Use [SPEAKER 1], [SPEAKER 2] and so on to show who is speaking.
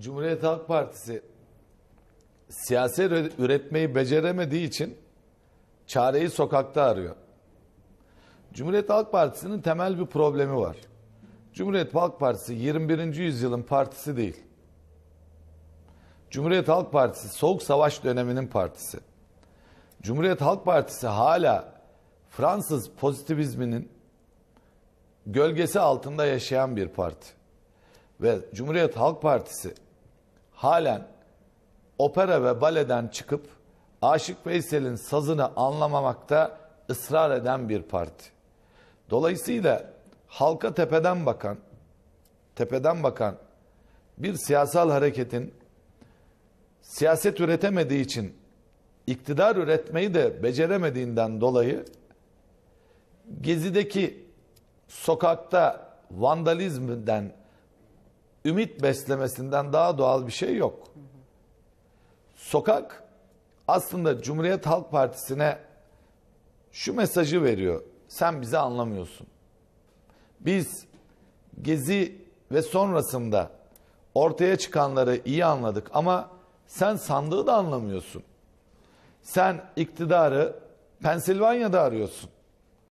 [SPEAKER 1] Cumhuriyet Halk Partisi siyaset üretmeyi beceremediği için çareyi sokakta arıyor. Cumhuriyet Halk Partisi'nin temel bir problemi var. Cumhuriyet Halk Partisi 21. yüzyılın partisi değil. Cumhuriyet Halk Partisi Soğuk Savaş döneminin partisi. Cumhuriyet Halk Partisi hala Fransız pozitivizminin gölgesi altında yaşayan bir parti ve Cumhuriyet Halk Partisi halen opera ve baleden çıkıp Aşık Veysel'in sazını anlamamakta ısrar eden bir parti. Dolayısıyla halka tepeden bakan, tepeden bakan bir siyasal hareketin siyaset üretemediği için iktidar üretmeyi de beceremediğinden dolayı gezideki sokakta vandalizmden ümit beslemesinden daha doğal bir şey yok. Sokak aslında Cumhuriyet Halk Partisi'ne şu mesajı veriyor. Sen bizi anlamıyorsun. Biz gezi ve sonrasında ortaya çıkanları iyi anladık ama sen sandığı da anlamıyorsun. Sen iktidarı Pensilvanya'da arıyorsun.